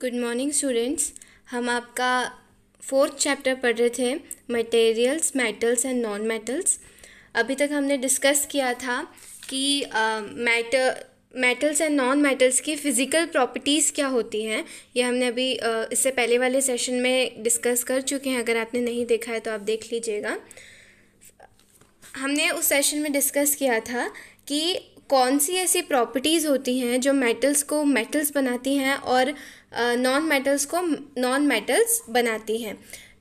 Good morning students हम आपका fourth chapter पढ़ रहे थे materials metals and non metals अभी तक हमने डिस्कस किया था कि matter metals and non metals की फ़िज़िकल प्रॉपर्टीज़ क्या होती हैं ये हमने अभी uh, इससे पहले वाले सेशन में डिस्कस कर चुके हैं अगर आपने नहीं देखा है तो आप देख लीजिएगा हमने उस सेशन में डिस्कस किया था कि कौन सी ऐसी प्रॉपर्टीज़ होती हैं जो मेटल्स को मेटल्स बनाती हैं और नॉन मेटल्स को नॉन मेटल्स बनाती हैं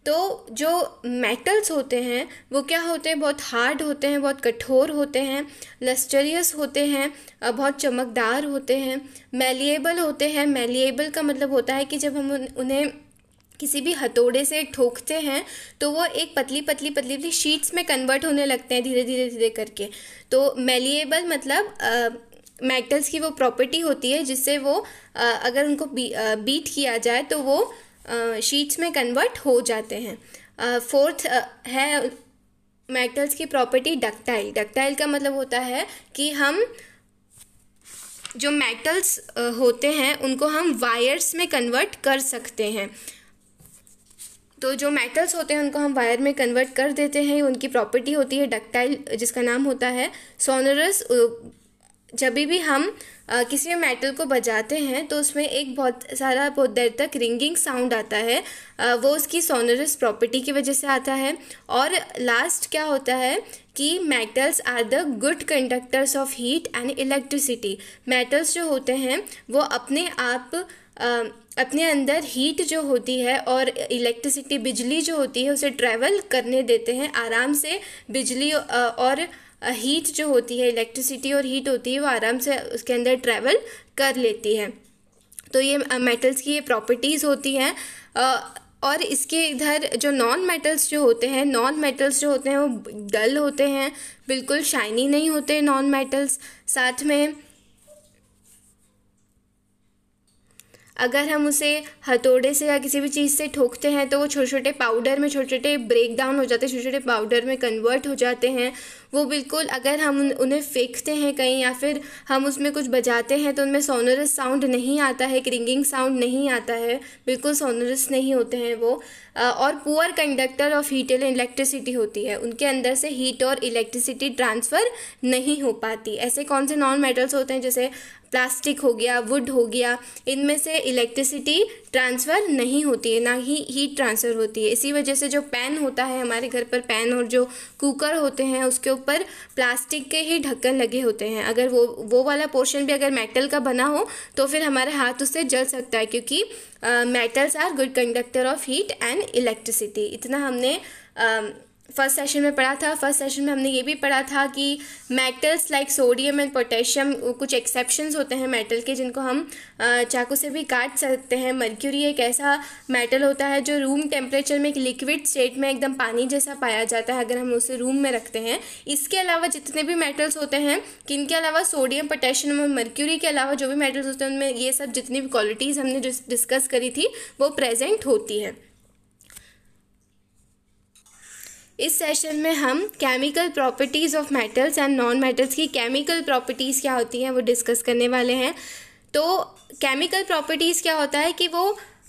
तो जो मेटल्स होते हैं वो क्या होते हैं बहुत हार्ड होते हैं बहुत कठोर होते हैं लस्टरियस होते हैं बहुत चमकदार होते हैं मेलिएबल होते हैं मेलिएबल का मतलब होता है कि जब हम उन्हें किसी भी हथौड़े से ठोकते हैं तो वो एक पतली पतली पतली पतली शीट्स में कन्वर्ट होने लगते हैं धीरे धीरे धीरे करके तो मेलिएबल मतलब मेटल्स की वो प्रॉपर्टी होती है जिससे वो अगर उनको बी, बीट किया जाए तो वो शीट्स में कन्वर्ट हो जाते हैं फोर्थ है मेटल्स की प्रॉपर्टी डक्टाइल डक्टाइल का मतलब होता है कि हम जो मेटल्स होते हैं उनको हम वायर्स में कन्वर्ट कर सकते हैं तो जो मेटल्स होते हैं उनको हम वायर में कन्वर्ट कर देते हैं उनकी प्रॉपर्टी होती है डक्टाइल जिसका नाम होता है सोनरस जब भी हम आ, किसी भी मेटल को बजाते हैं तो उसमें एक बहुत सारा बहुत देर तक रिंगिंग साउंड आता है आ, वो उसकी सोनरस प्रॉपर्टी की वजह से आता है और लास्ट क्या होता है कि metals are the good conductors of heat and electricity metals जो होते हैं वो अपने आप आ, अपने अंदर हीट जो होती है और इलेक्ट्रिसिटी बिजली जो होती है उसे ट्रैवल करने देते हैं आराम से बिजली और हीट जो होती है इलेक्ट्रिसिटी और हीट होती है वो आराम से उसके अंदर ट्रैवल कर लेती है तो ये मेटल्स की ये प्रॉपर्टीज़ होती हैं और इसके इधर जो नॉन मेटल्स जो होते हैं नॉन मेटल्स जो होते हैं वो डल होते हैं बिल्कुल शाइनी नहीं होते नॉन मेटल्स साथ में अगर हम उसे हथौड़े से या किसी भी चीज़ से ठोकते हैं तो वो छोटे छोटे पाउडर में छोटे छोटे ब्रेक डाउन हो जाते हैं छोटे छोटे पाउडर में कन्वर्ट हो जाते हैं वो बिल्कुल अगर हम उन्हें फेंकते हैं कहीं या फिर हम उसमें कुछ बजाते हैं तो उनमें सोनरस साउंड नहीं आता है क्रिंगिंग साउंड नहीं आता है बिल्कुल सोनरस नहीं होते हैं वो और poor conductor of heat and electricity होती है उनके अंदर से हीट और इलेक्ट्रिसिटी ट्रांसफ़र नहीं हो पाती ऐसे कौन से नॉन मेटल्स होते हैं जैसे प्लास्टिक हो गया वुड हो गया इनमें से इलेक्ट्रिसिटी ट्रांसफ़र नहीं होती है ना ही हीट ट्रांसफ़र होती है इसी वजह से जो पैन होता है हमारे घर पर पैन और जो कुकर होते हैं उसके ऊपर प्लास्टिक के ही ढक्कन लगे होते हैं अगर वो वो वाला पोर्शन भी अगर मेटल का बना हो तो फिर हमारे हाथ उससे जल सकता है क्योंकि metals are good conductor of heat and electricity इतना हमने uh, फर्स्ट सेशन में पढ़ा था फर्स्ट सेशन में हमने ये भी पढ़ा था कि metals like sodium and potassium कुछ एक्सेप्शंस होते हैं मेटल के जिनको हम चाकू से भी काट सकते हैं मर्क्यूरी एक ऐसा मेटल होता है जो रूम टेम्परेचर में एक लिक्विड स्टेट में एकदम पानी जैसा पाया जाता है अगर हम उसे रूम में रखते हैं इसके अलावा जितने भी मेटल्स होते हैं किनके अलावा सोडियम पोटेशियम और मर्क्यूरी के अलावा जो भी मेटल्स होते हैं उनमें ये सब जितनी भी क्वालिटीज़ हमने डिस्कस करी थी वो प्रेजेंट होती है इस सेशन में हम chemical properties of metals and non metals की केमिकल प्रॉपर्टीज़ क्या होती हैं वो डिस्कस करने वाले हैं तो केमिकल प्रॉपर्टीज़ क्या होता है कि वो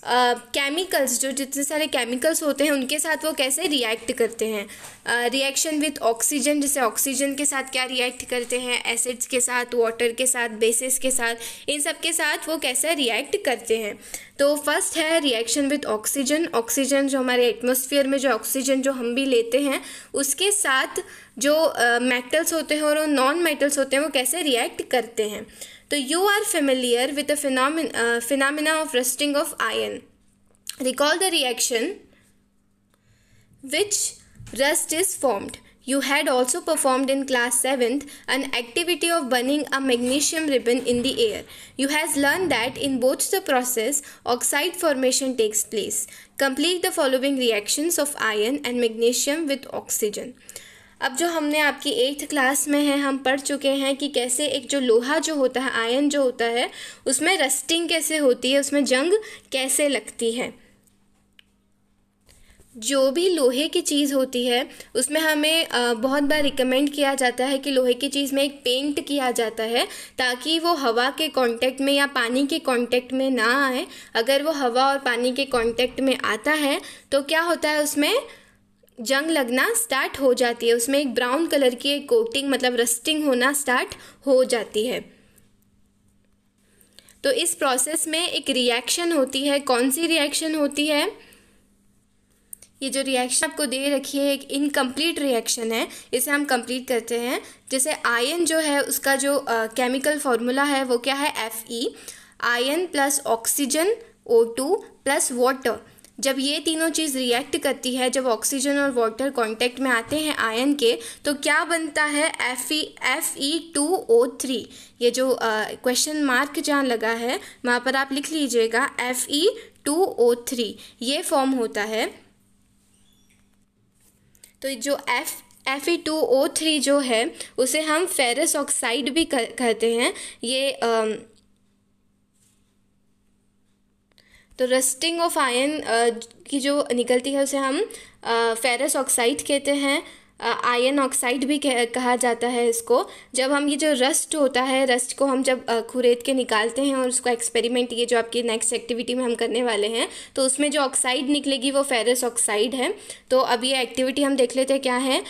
केमिकल्स uh, जो जितने सारे केमिकल्स होते हैं उनके साथ वो कैसे रिएक्ट करते हैं रिएक्शन विथ ऑक्सीजन जैसे ऑक्सीजन के साथ क्या रिएक्ट करते हैं एसिड्स के साथ वाटर के साथ बेसिस के साथ इन सब के साथ वो कैसे रिएक्ट करते हैं तो फर्स्ट है रिएक्शन विथ ऑक्सीजन ऑक्सीजन जो हमारे एटमोसफियर में जो ऑक्सीजन जो हम भी लेते हैं उसके साथ जो मेटल्स uh, होते हैं और नॉन मेटल्स होते हैं वो कैसे रिएक्ट करते हैं So you are familiar with the phenomena, uh, phenomena of rusting of iron. Recall the reaction which rust is formed. You had also performed in class 7th an activity of burning a magnesium ribbon in the air. You has learned that in both the process oxide formation takes place. Complete the following reactions of iron and magnesium with oxygen. अब जो हमने आपकी eighth class में है हम पढ़ चुके हैं कि कैसे एक जो लोहा जो होता है आयन जो होता है उसमें रस्टिंग कैसे होती है उसमें जंग कैसे लगती है जो भी लोहे की चीज़ होती है उसमें हमें बहुत बार रिकमेंड किया जाता है कि लोहे की चीज़ में एक पेंट किया जाता है ताकि वो हवा के कांटेक्ट में या पानी के कांटेक्ट में ना आए अगर वो हवा और पानी के कांटेक्ट में आता है तो क्या होता है उसमें जंग लगना स्टार्ट हो जाती है उसमें एक ब्राउन कलर की एक कोटिंग मतलब रस्टिंग होना स्टार्ट हो जाती है तो इस प्रोसेस में एक रिएक्शन होती है कौन सी रिएक्शन होती है ये जो रिएक्शन आपको दे रखी है एक इनकम्प्लीट रिएक्शन है इसे हम कंप्लीट करते हैं जैसे आयन जो है उसका जो केमिकल फॉर्मूला है वो क्या है F E ion plus oxygen O two plus water जब ये तीनों चीज़ रिएक्ट करती है जब ऑक्सीजन और वाटर कांटेक्ट में आते हैं आयन के तो क्या बनता है F E F E two O three ये जो क्वेश्चन मार्क जहाँ लगा है वहाँ पर आप लिख लीजिएगा F E two O three ये फॉर्म होता है तो जो F F E two O three जो है उसे हम फेरस ऑक्साइड भी कहते हैं ये uh, तो रस्टिंग ऑफ आयन की जो निकलती है उसे हम फेरस uh, ऑक्साइड कहते हैं आयन uh, ऑक्साइड भी कहा जाता है इसको जब हम ये जो रस्ट होता है रस्ट को हम जब uh, खुरेद के निकालते हैं और उसका एक्सपेरिमेंट ये जो आपकी नेक्स्ट एक्टिविटी में हम करने वाले हैं तो उसमें जो ऑक्साइड निकलेगी वो फेरस ऑक्साइड है तो अब ये एक्टिविटी हम देख लेते हैं क्या है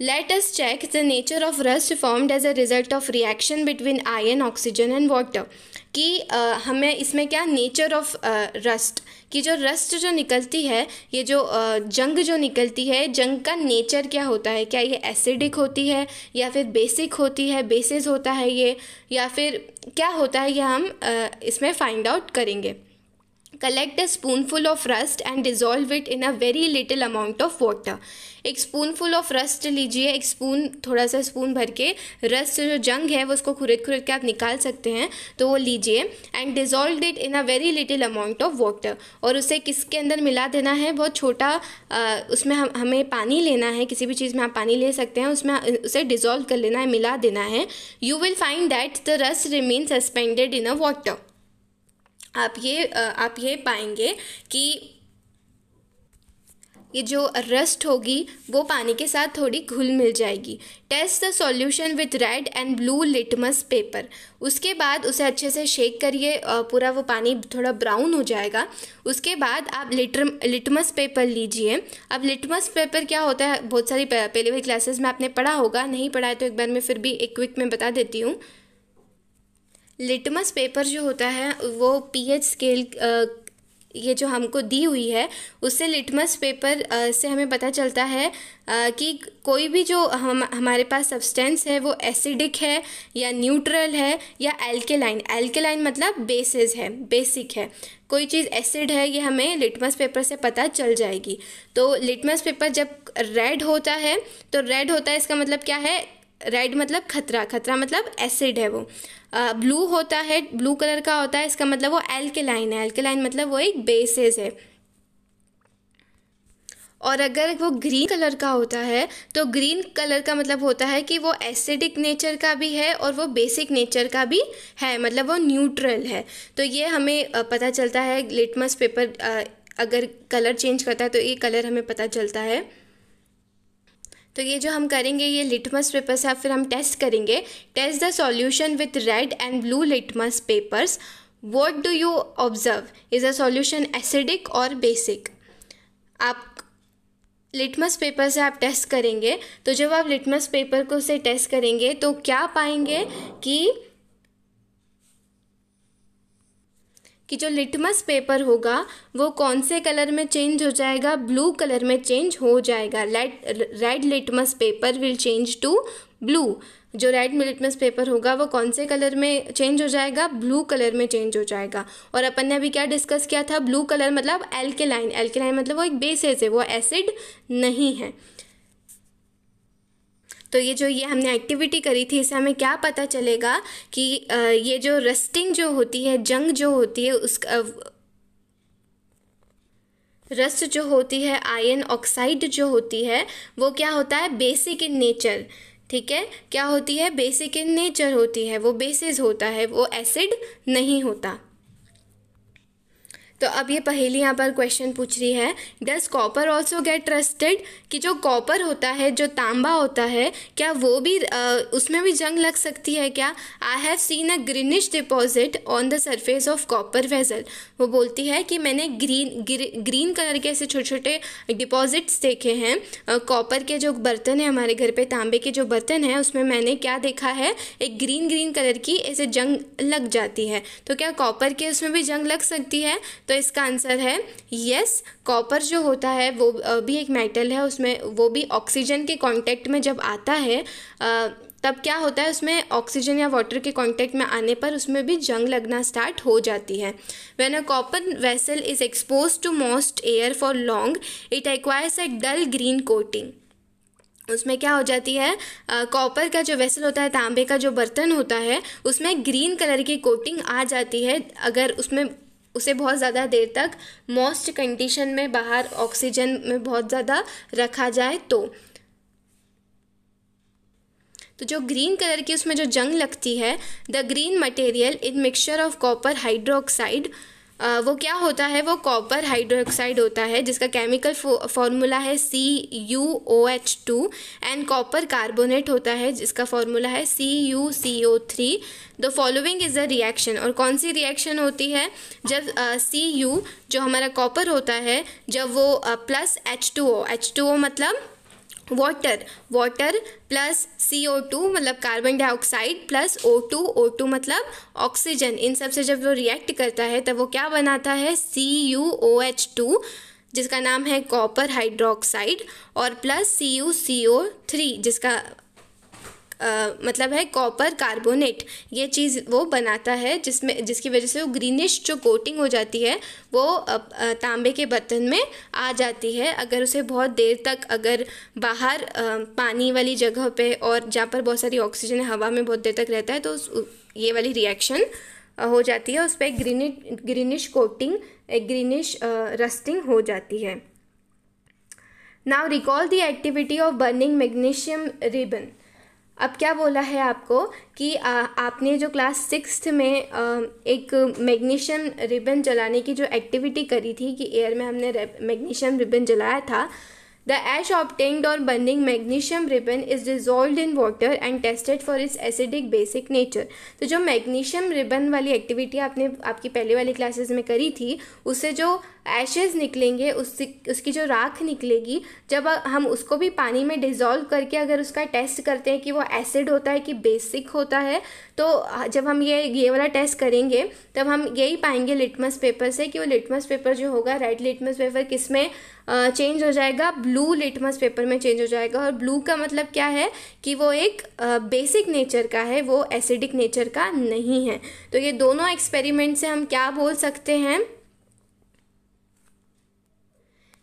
Let us check the nature of rust formed as a result of reaction between iron, oxygen and water. कि uh, हमें इसमें क्या नेचर ऑफ रस्ट कि जो रस्ट जो निकलती है ये जो uh, जंग जो निकलती है जंग का नेचर क्या होता है क्या ये एसिडिक होती है या फिर बेसिक होती है बेसिस होता है ये या फिर क्या होता है ये हम uh, इसमें फाइंड आउट करेंगे a spoonful of rust and dissolve it in a very little amount of water एक स्पूनफुल ऑफ रस्ट लीजिए एक स्पून थोड़ा सा स्पून भर के रस्ट जो जंग है वो उसको खुरद खुरद के आप निकाल सकते हैं तो वो लीजिए and dissolve it in a very little amount of water और उसे किसके अंदर मिला देना है बहुत छोटा आ, उसमें हम हमें पानी लेना है किसी भी चीज़ में आप पानी ले सकते हैं उसमें उसे डिजोल्व कर लेना है मिला देना है you will find that the rust remain suspended in a water आप ये आप ये पाएंगे कि ये जो रस्ट होगी वो पानी के साथ थोड़ी घुल मिल जाएगी test the solution with red and blue litmus paper उसके बाद उसे अच्छे से शेक करिए पूरा वो पानी थोड़ा ब्राउन हो जाएगा उसके बाद आप लिटर लिटमस पेपर लीजिए अब लिटमस पेपर क्या होता है बहुत सारी पहले हुई क्लासेस में आपने पढ़ा होगा नहीं पढ़ा है तो एक बार मैं फिर भी एक क्विक में बता देती हूँ लिटमस पेपर जो होता है वो पीएच स्केल ये जो हमको दी हुई है उससे लिटमस पेपर से हमें पता चलता है कि कोई भी जो हम हमारे पास सब्सटेंस है वो एसिडिक है या न्यूट्रल है या एल्केलाइन एल्केलाइन मतलब बेसिस है बेसिक है कोई चीज़ एसिड है ये हमें लिटमस पेपर से पता चल जाएगी तो लिटमस पेपर जब रेड होता है तो रेड होता है इसका मतलब क्या है रेड मतलब खतरा खतरा मतलब एसिड है वो ब्लू होता है ब्लू कलर का होता है इसका मतलब वो एल्केलाइन है एल्केलाइन मतलब वो एक बेसिस है और अगर वो ग्रीन कलर का होता है तो ग्रीन कलर का मतलब होता है कि वो एसिडिक नेचर का भी है और वो बेसिक नेचर का भी है मतलब वो न्यूट्रल है तो ये हमें पता चलता है लिटमस पेपर अगर कलर चेंज करता है तो ये कलर हमें पता चलता है तो ये जो हम करेंगे ये लिटमस पेपर से फिर हम टेस्ट करेंगे test the solution with red and blue litmus papers what do you observe is a solution acidic और बेसिक आप लिटमस पेपर से आप टेस्ट करेंगे तो जब आप लिटमस पेपर को से टेस्ट करेंगे तो क्या पाएंगे कि कि जो लिटमस पेपर होगा वो कौन से कलर में चेंज हो जाएगा ब्लू कलर में चेंज हो जाएगा let red litmus paper will change to blue जो रेड लिटमस पेपर होगा वो कौन से कलर में चेंज हो जाएगा ब्लू कलर में चेंज हो जाएगा और अपन ने अभी क्या डिस्कस किया था ब्लू कलर मतलब एल्केलाइन एल्केलाइन मतलब वो एक बेसिस है वो एसिड नहीं है तो ये जो ये हमने एक्टिविटी करी थी इससे हमें क्या पता चलेगा कि ये जो रस्टिंग जो होती है जंग जो होती है उसका रस्ट जो होती है आयन ऑक्साइड जो होती है वो क्या होता है बेसिक इन नेचर ठीक है क्या होती है बेसिक इन नेचर होती है वो बेसिस होता है वो एसिड नहीं होता तो अब ये पहेली यहाँ पर क्वेश्चन पूछ रही है does copper also get trusted कि जो कॉपर होता है जो तांबा होता है क्या वो भी आ, उसमें भी जंग लग सकती है क्या I have seen a greenish deposit on the surface of copper vessel वो बोलती है कि मैंने ग्रीन ग्र, ग्रीन कलर के ऐसे छोटे छोटे डिपॉजिट्स देखे हैं कॉपर के जो बर्तन है हमारे घर पर तांबे के जो बर्तन है उसमें मैंने क्या देखा है एक ग्रीन ग्रीन कलर की ऐसे जंग लग जाती है तो क्या कॉपर के उसमें भी जंग लग सकती है तो इसका आंसर है यस कॉपर जो होता है वो भी एक मेटल है उसमें वो भी ऑक्सीजन के कांटेक्ट में जब आता है तब क्या होता है उसमें ऑक्सीजन या वाटर के कांटेक्ट में आने पर उसमें भी जंग लगना स्टार्ट हो जाती है when a copper vessel is expose to moist air for long it acquires a dull green coating उसमें क्या हो जाती है कॉपर का जो वेसल होता है तांबे का जो बर्तन होता है उसमें ग्रीन कलर की कोटिंग आ जाती है अगर उसमें उसे बहुत ज़्यादा देर तक मोस्ट कंडीशन में बाहर ऑक्सीजन में बहुत ज़्यादा रखा जाए तो तो जो ग्रीन कलर की उसमें जो जंग लगती है the green material in mixture of copper hydroxide वो क्या होता है वो कॉपर हाइड्रोक्साइड होता है जिसका केमिकल फॉर्मूला है C U O H two and copper carbonate होता है जिसका फॉर्मूला है C U C O three the following is a reaction और कौन सी रिएक्शन होती है जब सी uh, यू जो हमारा कॉपर होता है जब वो plus H two O H two O मतलब water water plus C O two मतलब carbon dioxide plus O two O two मतलब ऑक्सीजन इन सब से जब वो रिएक्ट करता है तब वो क्या बनाता है C U O H two जिसका नाम है कॉपर हाइड्रोक्साइड और plus C U C O three जिसका आ, मतलब है कॉपर कार्बोनेट ये चीज़ वो बनाता है जिसमें जिसकी वजह से वो ग्रीनिश जो कोटिंग हो जाती है वो तांबे के बर्तन में आ जाती है अगर उसे बहुत देर तक अगर बाहर आ, पानी वाली जगह पे और जहाँ पर बहुत सारी ऑक्सीजन हवा में बहुत देर तक रहता है तो ये वाली रिएक्शन हो जाती है उस पर ग्रीनि ग्रीनिश कोटिंग ग्रीनिश रस्टिंग हो जाती है now recall the activity of burning magnesium ribbon अब क्या बोला है आपको कि आ, आपने जो क्लास सिक्स में आ, एक मैग्नीशियम रिबन जलाने की जो एक्टिविटी करी थी कि एयर में हमने मैग्नीशियम रिबन जलाया था The ऑफ obtained और burning magnesium ribbon is dissolve in water and tested for its acidic basic nature तो जो मैग्नीशियम रिबन वाली एक्टिविटी आपने आपकी पहले वाली क्लासेस में करी थी उससे जो एशेज़ निकलेंगे उससे उसकी जो राख निकलेगी जब हम उसको भी पानी में डिज़ोल्व करके अगर उसका टेस्ट करते हैं कि वो एसिड होता है कि बेसिक होता है तो जब हम ये ये वाला टेस्ट करेंगे तब हम यही पाएंगे लिटमस पेपर से कि वो लिटमस पेपर जो होगा रेड लिटमस पेपर किस में चेंज हो जाएगा ब्लू लिटमस पेपर में चेंज हो जाएगा और ब्लू का मतलब क्या है कि वो एक बेसिक नेचर का है वो एसिडिक नेचर का नहीं है तो ये दोनों एक्सपेरिमेंट से हम क्या बोल सकते हैं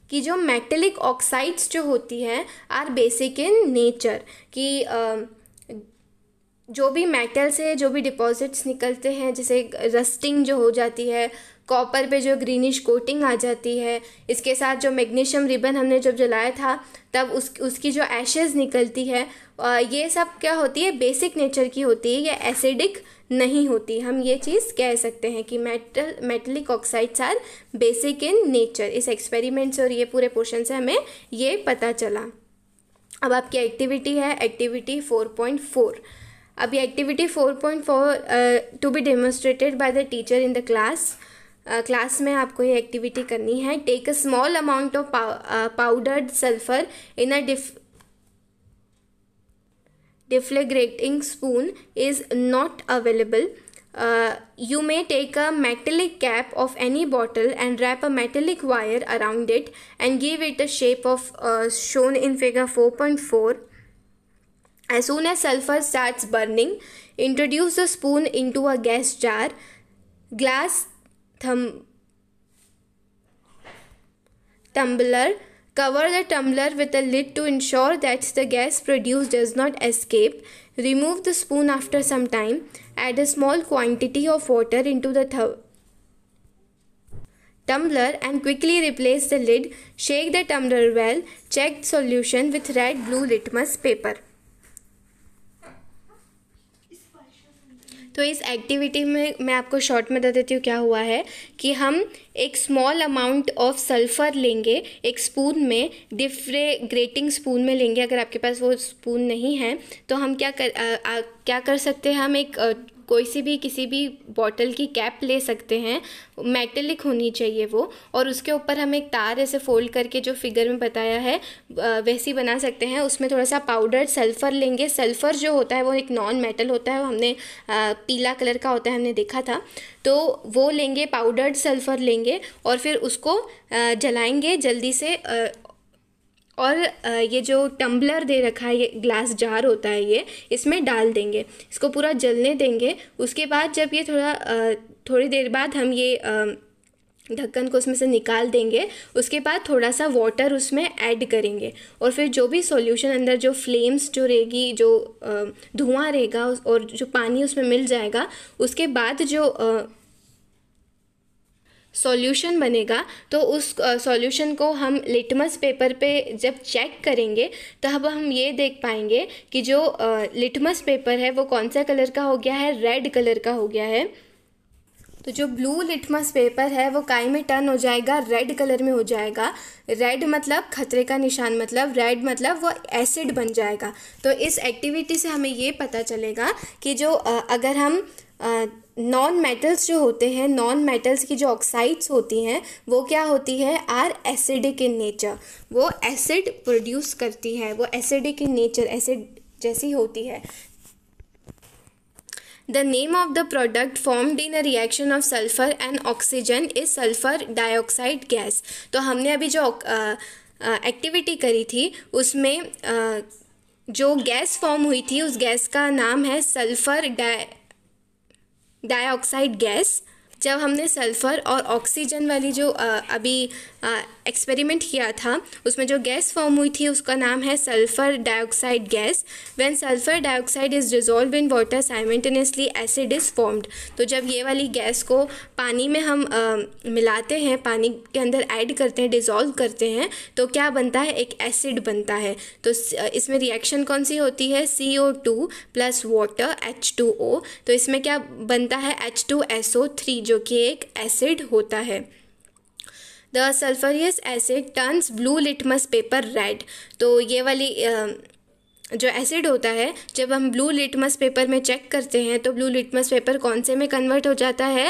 कि जो मेटेलिक ऑक्साइड्स जो होती हैं आर बेसिक इन नेचर कि जो भी मेटल से जो भी डिपॉजिट्स निकलते हैं जैसे रस्टिंग जो हो जाती है कॉपर पे जो ग्रीनिश कोटिंग आ जाती है इसके साथ जो मैग्नीशियम रिबन हमने जब जलाया था तब उस उसकी जो एशेज़ निकलती है ये सब क्या होती है बेसिक नेचर की होती है ये एसिडिक नहीं होती हम ये चीज़ कह सकते हैं कि metal metallic oxides are basic in nature इस एक्सपेरिमेंट से और ये पूरे पोर्शन से हमें ये पता चला अब आपकी एक्टिविटी है एक्टिविटी फोर पॉइंट फोर अभी activity four point four to be demonstrated by the teacher in the class class में आपको ये एक्टिविटी करनी है take a small amount of powdered sulphur in a डिफ deflagrating spoon is not available you may take a metallic cap of any bottle and wrap a metallic wire around it and give it the shape of shown in figure four point four As soon as sulfur starts burning, introduce the spoon into a gas jar, glass thumb, tumbler, cover the tumbler with a lid to ensure that the gas produced does not escape. Remove the spoon after some time. Add a small quantity of water into the th tumbler and quickly replace the lid. Shake the tumbler well. Check solution with red blue litmus paper. तो इस activity में मैं आपको short में बता देती हूँ क्या हुआ है कि हम एक स्मॉल अमाउंट ऑफ सल्फ़र लेंगे एक स्पून में डिफ्रे ग्रेटिंग स्पून में लेंगे अगर आपके पास वो स्पून नहीं है तो हम क्या कर आ, आ, क्या कर सकते हैं हम एक कोई सी भी किसी भी बॉटल की कैप ले सकते हैं मेटेलिक होनी चाहिए वो और उसके ऊपर हम एक तार ऐसे फोल्ड करके जो फिगर में बताया है वैसी बना सकते हैं उसमें थोड़ा सा पाउडर सल्फ़र लेंगे सल्फ़र जो होता है वो एक नॉन मेटल होता है वो हमने पीला कलर का होता है हमने देखा था तो वो लेंगे पाउडर्ड सल्फ़र लेंगे और फिर उसको जलाएंगे जल्दी से और ये जो टम्बलर दे रखा है ये ग्लास जार होता है ये इसमें डाल देंगे इसको पूरा जलने देंगे उसके बाद जब ये थोड़ा थोड़ी देर बाद हम ये ढक्कन को उसमें से निकाल देंगे उसके बाद थोड़ा सा वाटर उसमें ऐड करेंगे और फिर जो भी सॉल्यूशन अंदर जो फ्लेम्स जो रहेगी जो धुआं रहेगा और जो पानी उसमें मिल जाएगा उसके बाद जो सॉल्यूशन बनेगा तो उस सॉल्यूशन को हम लिटमस पेपर पे जब चेक करेंगे तब हम ये देख पाएंगे कि जो लिटमस पेपर है वो कौन सा कलर का हो गया है रेड कलर का हो गया है तो जो ब्लू लिटमस पेपर है वो काई में टर्न हो जाएगा रेड कलर में हो जाएगा रेड मतलब खतरे का निशान मतलब रेड मतलब वो एसिड बन जाएगा तो इस एक्टिविटी से हमें ये पता चलेगा कि जो अगर हम नॉन मेटल्स जो होते हैं नॉन मेटल्स की जो ऑक्साइड्स होती हैं वो क्या होती है आर एसिडिक इन नेचर वो एसिड प्रोड्यूस करती है वो एसिडिक इन नेचर एसिड जैसी होती है the name of the product formed in a reaction of sulphur and oxygen is sulphur dioxide gas तो हमने अभी जो एक्टिविटी करी थी उसमें आ, जो गैस फॉर्म हुई थी उस गैस का नाम है सल्फर डाई डाइऑक्साइड गैस जब हमने सल्फ़र और ऑक्सीजन वाली जो अभी एक्सपेरिमेंट किया था उसमें जो गैस फॉर्म हुई थी उसका नाम है sulphur dioxide gas when sulphur dioxide is dissolve in water simultaneously acid is formed तो जब ये वाली गैस को पानी में हम आ, मिलाते हैं पानी के अंदर ऐड करते हैं डिज़ोल्व करते हैं तो क्या बनता है एक एसिड बनता है तो इसमें रिएक्शन कौन सी होती है C O two plus water H two O तो इसमें क्या बनता है H two S O three जो कि एक एसिड होता है the sulphurous acid turns blue litmus paper red तो ये वाली जो एसिड होता है जब हम ब्लू लिटमस पेपर में चेक करते हैं तो ब्लू लिटमस पेपर कौन से में कन्वर्ट हो जाता है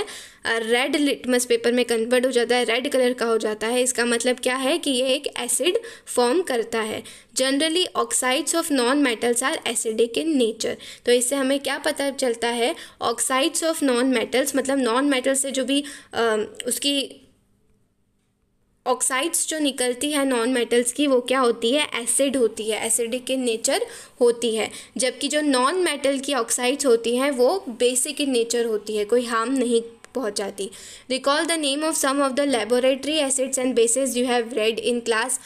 रेड लिटमस पेपर में कन्वर्ट हो जाता है रेड कलर का हो जाता है इसका मतलब क्या है कि ये एक एसिड फॉर्म करता है generally oxides of non metals are acidic in nature तो इससे हमें क्या पता चलता है ऑक्साइड्स ऑफ नॉन मेटल्स मतलब नॉन मेटल्स से जो भी आ, उसकी ऑक्साइड्स जो निकलती है नॉन मेटल्स की वो क्या होती है एसिड होती है एसिडिक इन नेचर होती है जबकि जो नॉन मेटल की ऑक्साइड्स होती हैं वो बेसिक इन नेचर होती है कोई हार्म नहीं पहुंचाती recall the name of some of the laboratory acids and bases you have read in class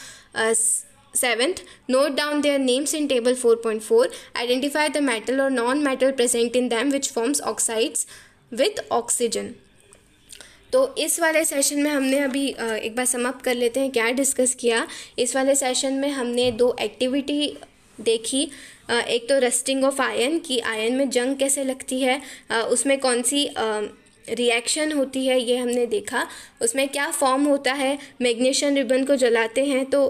note down their names in table four point four identify the metal और non metal present in them which forms oxides with oxygen तो इस वाले session में हमने अभी एक बार समाप्त कर लेते हैं क्या डिस्कस किया इस वाले सेशन में हमने दो एक्टिविटी देखी एक तो रस्टिंग ऑफ आयन कि आयन में जंग कैसे लगती है उसमें कौन सी रिएक्शन होती है ये हमने देखा उसमें क्या फॉर्म होता है मैग्नीशियम रिबन को जलाते हैं तो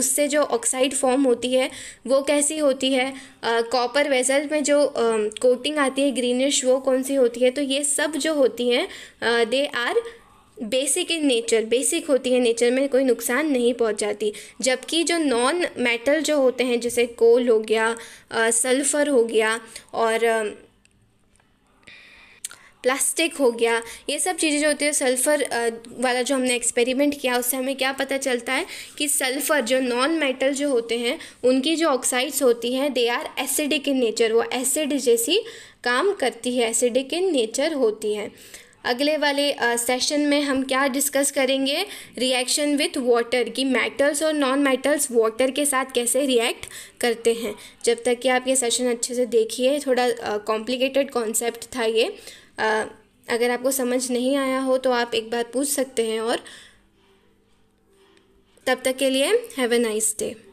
उससे जो ऑक्साइड फॉर्म होती है वो कैसी होती है कॉपर वेजल में जो कोटिंग आती है ग्रीनिश वो कौन सी होती है तो ये सब जो होती हैं they are basic in nature basic होती है नेचर में कोई नुकसान नहीं पहुंचाती जबकि जो नॉन मेटल जो होते हैं जैसे कोल हो गया सल्फ़र हो गया और प्लास्टिक हो गया ये सब चीज़ें जो होती है सल्फ़र वाला जो हमने एक्सपेरिमेंट किया उससे हमें क्या पता चलता है कि सल्फ़र जो नॉन मेटल जो होते हैं उनकी जो ऑक्साइड्स होती हैं they are acidic in nature वो एसिड जैसी काम करती है एसिडिक इन नेचर होती है अगले वाले सेशन में हम क्या डिस्कस करेंगे रिएक्शन विथ वाटर कि मेटल्स और नॉन मेटल्स वाटर के साथ कैसे रिएक्ट करते हैं जब तक कि आप ये सेशन अच्छे से देखिए थोड़ा कॉम्प्लिकेटेड कॉन्सेप्ट था ये अगर आपको समझ नहीं आया हो तो आप एक बार पूछ सकते हैं और तब तक के लिए हैव अ नाइस डे